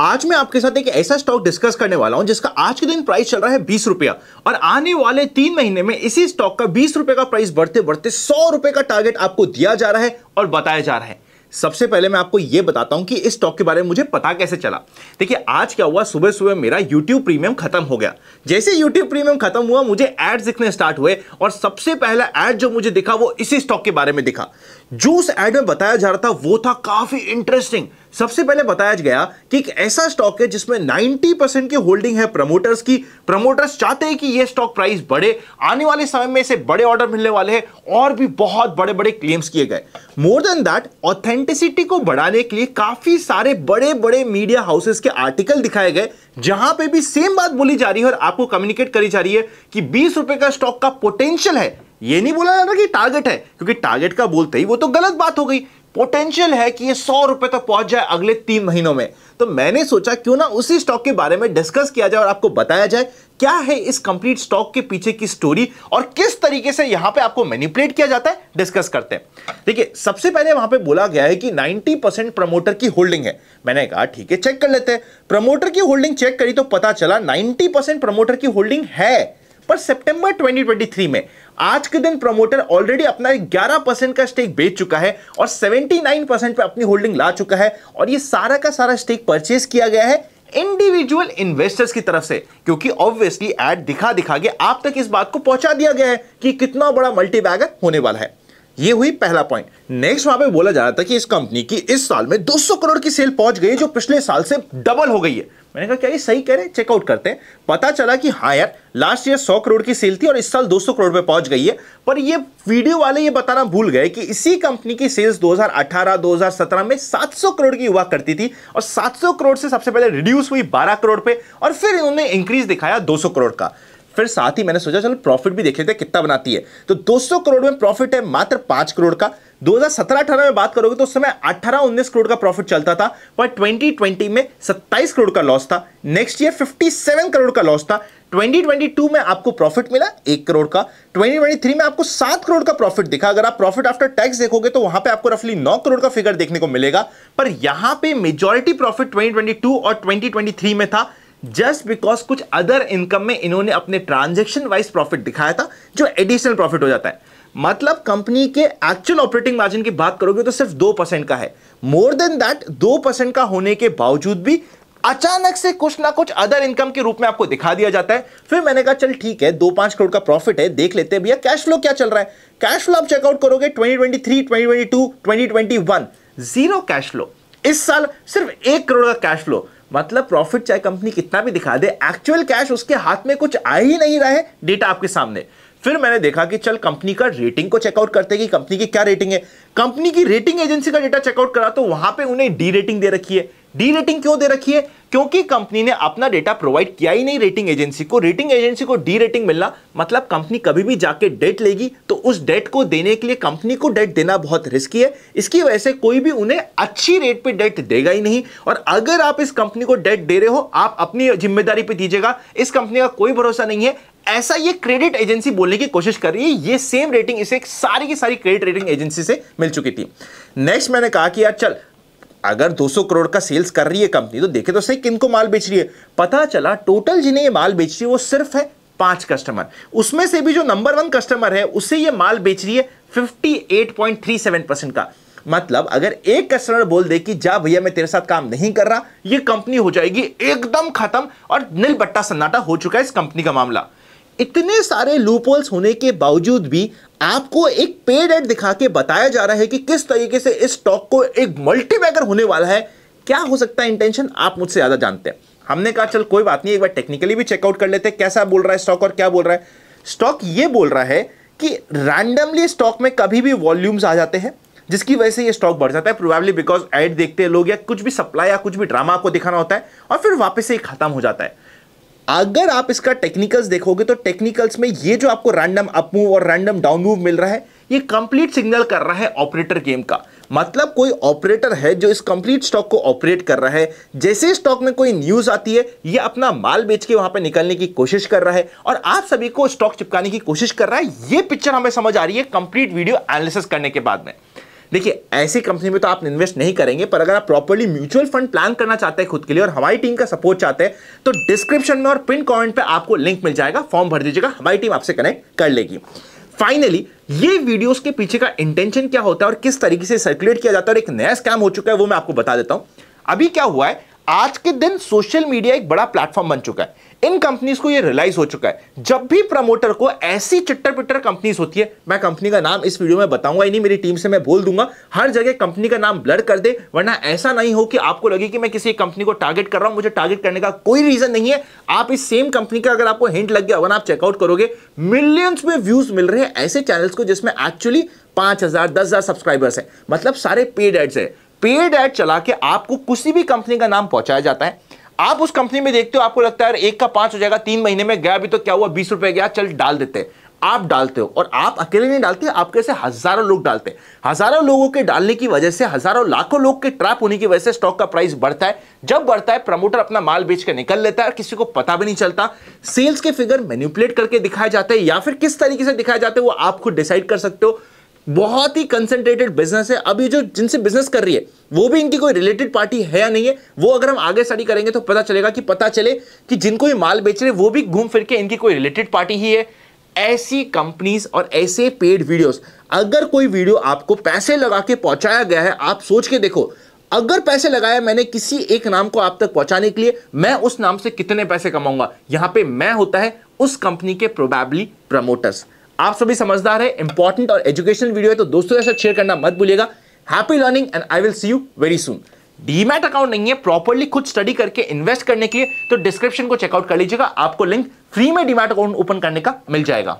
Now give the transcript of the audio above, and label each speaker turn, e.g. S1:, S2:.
S1: आज मैं आपके साथ एक ऐसा स्टॉक डिस्कस करने वाला हूं जिसका आज के दिन प्राइस चल रहा है बीस रुपया और आने वाले तीन महीने में इसी स्टॉक का बीस रुपए का प्राइस बढ़ते बढ़ते सौ रुपए का टारगेट आपको दिया जा रहा है और बताया जा रहा है सबसे पहले मैं आपको यह बताता हूं कि इस स्टॉक के बारे में मुझे पता कैसे चला देखिए आज क्या हुआ सुबह सुबह मेरा YouTube प्रीमियम खत्म हो गया जैसे YouTube प्रीमियम खत्म हुआ मुझे एड्स दिखने स्टार्ट हुए और सबसे पहला एड जो मुझे दिखा वो इसी स्टॉक के बारे में दिखा जो उस एड में बताया जा रहा था वो था काफी इंटरेस्टिंग सबसे पहले बताया गया कि एक ऐसा स्टॉक है जिसमें 90 परसेंट की होल्डिंग है प्रमोटर्स की प्रमोटर्स चाहते हैं कि यह स्टॉक प्राइस बढ़े आने वाले समय में इसे बड़े ऑर्डर मिलने वाले हैं और भी बहुत बड़े बड़े क्लेम्स किए गए मोर देन दैट ऑथेंटिसिटी को बढ़ाने के लिए काफी सारे बड़े बड़े मीडिया हाउसेस के आर्टिकल दिखाए गए जहां पे भी सेम बात बोली जा रही है और आपको कम्युनिकेट करी जा रही है कि बीस रुपए का स्टॉक का पोटेंशियल है ये नहीं बोला जा रहा कि टारगेट है क्योंकि टारगेट का बोलते ही वो तो गलत बात हो गई पोटेंशियल है कि ये सौ रुपए तक पहुंच जाए अगले तीन महीनों में तो मैंने सोचा क्यों ना उसी स्टॉक के बारे में डिस्कस किया जाए और आपको बताया जाए क्या है इस कंप्लीट स्टॉक के पीछे की स्टोरी और किस तरीके से यहां पे आपको मैनिपुलेट किया जाता है डिस्कस करते हैं देखिए सबसे पहले वहां पे बोला गया है कि 90 परसेंट प्रमोटर की होल्डिंग है मैंने कहा ठीक है चेक कर लेते हैं प्रमोटर की होल्डिंग चेक करी तो पता चला 90 परसेंट प्रमोटर की होल्डिंग है पर सितंबर 2023 में आज के दिन प्रमोटर ऑलरेडी अपना 11 परसेंट का स्टेक बेच चुका है और 79 परसेंट पर अपनी होल्डिंग ला चुका है और ये सारा का सारा स्टेक परचेज किया गया है इंडिविजुअल इन्वेस्टर्स की तरफ से क्योंकि ऑब्वियसली एड दिखा दिखा के आप तक इस बात को पहुंचा दिया गया है कि कितना बड़ा मल्टीबैगर होने वाला है ये हुई पहला पॉइंट नेक्स्ट वहां पे बोला जा रहा था कि इस कंपनी की इस साल में 200 करोड़ की सेल पहुंच गई जो पिछले साल से डबल हो गई है मैंने कहा क्या ये सही कह रहे हैं चेकआउट करते हैं पता चला कि हाँ यार लास्ट ईयर 100 करोड़ की सेल थी और इस साल 200 करोड़ पे पहुंच गई है पर ये वीडियो वाले ये बताना भूल गए कि इसी कंपनी की सेल्स 2018 2017 में 700 करोड़ की हुआ करती थी और 700 करोड़ से सबसे पहले रिड्यूस हुई 12 करोड़ पे और फिर इन्होंने इंक्रीज दिखाया 200 करोड़ का फिर साथ ही मैंने सोचा चलो प्रॉफिट भी देख लेते हैं कितना बनाती है तो 200 करोड़ में प्रॉफिट है मात्र पांच करोड़ का 2017-18 में बात करोगे तो उस समय 18-19 करोड़ का प्रॉफिट चलता था पर 2020 में 27 करोड़ का लॉस था नेक्स्ट ईयर 57 करोड़ का लॉस था 2022 में आपको प्रॉफिट मिला एक करोड़ का 2023 में आपको सात करोड़ का प्रॉफिट दिखा अगर आप प्रॉफिट आफ्टर टैक्स देखोगे तो वहां पे आपको रफली नौ करोड़ का फिगर देखने को मिलेगा पर यहां पे मेजोरिटी प्रॉफिट 2022 और 2023 में था जस्ट बिकॉज कुछ अदर इनकम में इन्होंने अपने ट्रांजेक्शन वाइज प्रॉफिट दिखाया था जो एडिशनल प्रॉफिट हो जाता है मतलब कंपनी के एक्चुअल ऑपरेटिंग मार्जिन की बात करोगे तो सिर्फ दो परसेंट का है मोर देन दैट दो परसेंट का होने के बावजूद भी अचानक से कुछ ना कुछ अदर इनकम के रूप में आपको दिखा दिया जाता है फिर मैंने कहा चल ठीक है दो पांच करोड़ का प्रॉफिट है देख लेते हैं भैया कैश फ्लो क्या चल रहा है कैश फ्लो आप चेकआउट करोगे twenty twenty three twenty twenty two twenty twenty one zero cash flow इस साल सिर्फ एक करोड़ का कैश फ्लो मतलब प्रॉफिट चाहे कंपनी कितना भी दिखा दे एक्चुअल कैश उसके हाथ में कुछ आ ही नहीं रहा है डेटा आपके सामने फिर मैंने देखा कि चल कंपनी का रेटिंग को चेकआउट करते हैं कि कंपनी की क्या रेटिंग है कंपनी की रेटिंग एजेंसी का डेटा चेकआउट करा तो वहां पे उन्हें डी रेटिंग दे रखी है डी रेटिंग क्यों दे रखी है क्योंकि कंपनी ने अपना डेटा प्रोवाइड किया ही नहीं रेटिंग एजेंसी को रेटिंग एजेंसी को डी रेटिंग मिलना मतलब कंपनी कभी भी जाके डेट लेगी तो उस डेट को देने के लिए कंपनी को डेट देना बहुत रिस्की है इसकी वजह से कोई भी उन्हें अच्छी रेट पे डेट देगा ही नहीं और अगर आप इस कंपनी को डेट दे रहे हो आप अपनी जिम्मेदारी पर दीजिएगा इस कंपनी का कोई भरोसा नहीं है ऐसा ये क्रेडिट एजेंसी बोलने की कोशिश कर रही है ये सेम रेटिंग इसे सारी की सारी क्रेडिट रेटिंग एजेंसी से मिल चुकी थी नेक्स्ट मैंने कहा कि यार चल अगर 200 करोड़ का सेल्स कर रही है कंपनी तो देखे तो सही किन को माल बेच रही है पता चला टोटल जिन्हें ये माल बेच रही है वो सिर्फ है पांच कस्टमर उसमें से भी जो नंबर वन कस्टमर है उसे ये माल बेच रही है 58.37 का मतलब अगर एक कस्टमर बोल दे कि जा भैया मैं तेरे साथ काम नहीं कर रहा ये कंपनी हो जाएगी एकदम खत्म और नील सन्नाटा हो चुका है इस कंपनी का मामला इतने सारे लूपोल्स होने के बावजूद भी आपको एक पेड एड दिखा के बताया जा रहा है कि किस तरीके से इस स्टॉक को एक मल्टीबैगर होने वाला है क्या हो सकता है इंटेंशन आप मुझसे ज़्यादा जानते हैं हमने कहा चल कोई बात नहीं एक बार टेक्निकली भी चेकआउट कर लेते हैं कैसा बोल रहा है स्टॉक और क्या बोल रहा है स्टॉक ये बोल रहा है कि रैंडमली स्टॉक में कभी भी वॉल्यूम्स आ जाते हैं जिसकी वजह से ये स्टॉक बढ़ जाता है प्रोबेबली बिकॉज एड देखते हैं लोग या कुछ भी सप्लाई या कुछ भी ड्रामा आपको दिखाना होता है और फिर वापस से खत्म हो जाता है अगर आप इसका टेक्निकल्स देखोगे तो टेक्निकल्स में ये जो आपको रैंडम अप मूव और रैंडम डाउन मूव मिल रहा है ये कंप्लीट सिग्नल कर रहा है ऑपरेटर गेम का मतलब कोई ऑपरेटर है जो इस कंप्लीट स्टॉक को ऑपरेट कर रहा है जैसे स्टॉक में कोई न्यूज़ आती है ये अपना माल बेच के वहां पे निकलने की कोशिश कर रहा है और आप सभी को स्टॉक चिपकाने की कोशिश कर रहा है ये पिक्चर हमें समझ आ रही है कंप्लीट वीडियो एनालिसिस करने के बाद में देखिए ऐसी कंपनी में तो आप इन्वेस्ट नहीं करेंगे पर अगर आप प्रॉपरली म्यूचुअल फंड प्लान करना चाहते हैं खुद के लिए और हमारी टीम का सपोर्ट चाहते हैं तो डिस्क्रिप्शन में और पिन कमेंट पे आपको लिंक मिल जाएगा फॉर्म भर दीजिएगा हमारी टीम आपसे कनेक्ट कर लेगी फाइनली ये वीडियोस के पीछे का इंटेंशन क्या होता है और किस तरीके से सर्कुलेट किया जाता है और एक नया स्कैम हो चुका है वो मैं आपको बता देता हूं अभी क्या हुआ है आज के दिन सोशल मीडिया एक बड़ा प्लेटफॉर्म बन चुका है इन कंपनीज को ये रियलाइज हो चुका है जब भी प्रमोटर को ऐसी चिट्टर पिट्टर कंपनीज होती है मैं कंपनी का नाम इस वीडियो में बताऊंगा नहीं मेरी टीम से मैं बोल दूंगा हर जगह कंपनी का नाम ब्लड कर दे वरना ऐसा नहीं हो कि आपको लगे कि मैं किसी कंपनी को टारगेट कर रहा हूं मुझे टारगेट करने का कोई रीजन नहीं है आप इस सेम कंपनी का अगर आपको हिंट लग गया वरना आप चेकआउट करोगे मिलियंस में व्यूज मिल रहे हैं ऐसे चैनल्स को जिसमें एक्चुअली पांच हजार दस हजार सब्सक्राइबर्स है मतलब सारे पेड एड्स है पेड एड चला के आपको किसी भी कंपनी का नाम पहुंचाया जाता है आप उस कंपनी में देखते हो आपको लगता है एक का पांच हो जाएगा तीन महीने में गया भी तो क्या हुआ बीस रुपए गया चल डाल देते आप डालते हो और आप अकेले नहीं डालते आपके से हजारों लोग डालते हैं हजारों लोगों के डालने की वजह से हजारों लाखों लोग के ट्रैप होने की वजह से स्टॉक का प्राइस बढ़ता है जब बढ़ता है प्रमोटर अपना माल बेच कर निकल लेता है किसी को पता भी नहीं चलता सेल्स के फिगर मैन्युपुलेट करके दिखाया जाता है या फिर किस तरीके से दिखाया जाता है वो आप खुद डिसाइड कर सकते हो बहुत ही कंसेंट्रेटेड बिजनेस है अभी जो जिनसे बिजनेस कर रही है वो भी इनकी कोई रिलेटेड पार्टी है या नहीं है वो अगर हम आगे स्टडी करेंगे तो पता चलेगा कि पता चले कि जिनको ये माल बेच रहे वो भी घूम फिर के इनकी कोई रिलेटेड पार्टी ही है ऐसी कंपनीज और ऐसे पेड वीडियोस अगर कोई वीडियो आपको पैसे लगा के पहुंचाया गया है आप सोच के देखो अगर पैसे लगाया मैंने किसी एक नाम को आप तक पहुंचाने के लिए मैं उस नाम से कितने पैसे कमाऊंगा यहां पे मैं होता है उस कंपनी के प्रोबेबली प्रमोटर्स आप सभी समझदार है इंपॉर्टेंट और एजुकेशनल वीडियो है तो दोस्तों के साथ शेयर करना मत भूलिएगा happy learning and I will see you very soon demat account नहीं है प्रॉपरली खुद स्टडी करके इन्वेस्ट करने के लिए तो डिस्क्रिप्शन को चेकआउट कर लीजिएगा आपको लिंक फ्री में डीमैट अकाउंट ओपन करने का मिल जाएगा